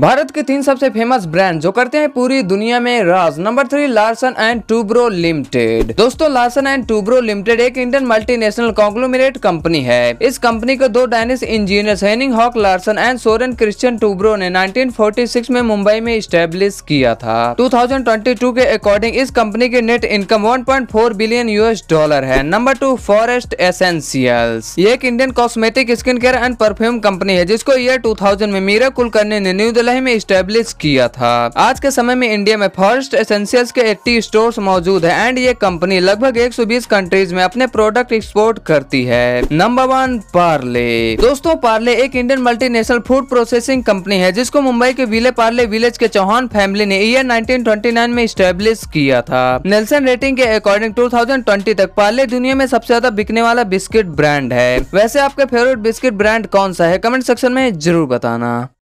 भारत के तीन सबसे फेमस ब्रांड जो करते हैं पूरी दुनिया में राज number three Larsen and Toubro limited दोस्तों लार्सन एंड टूब्रो लिमिटेड एक इंडियन मल्टीनेशनल कॉन्ग्लोमेरेट कंपनी है इस कंपनी को दो Danish engineers Henning Holck Larsen and Soren Christian Toubro ने 1946 में मुंबई में स्टेब्लिश किया था टू के अकॉर्डिंग इस कंपनी की net income one billion US dollar है नंबर टू फॉरेस्ट एसेंशियल ये एक Indian cosmetic skin care and perfume company है जिसको ईयर टू में मीरा कुलकर्णी ने न्यू 2016 में स्टेब्लिश किया था आज के समय में इंडिया में फर्स्ट एसेंशियल्स के 80 स्टोर्स मौजूद हैं एंड ये कंपनी लगभग 120 कंट्रीज में अपने प्रोडक्ट एक्सपोर्ट करती है नंबर वन पार्ले दोस्तों पार्ले एक Indian multinational food processing company है जिसको मुंबई के विले पार्ले विलेज के चौहान फैमिली ने ईयर 1929 में स्टेब्लिश किया था नेल्सन रेटिंग के अकॉर्डिंग 2020 तक पार्ले दुनिया में सबसे ज्यादा बिकने वाला बिस्किट ब्रांड है वैसे आपका फेवरेट बिस्किट ब्रांड कौन सा है कमेंट सेक्शन में जरूर बताना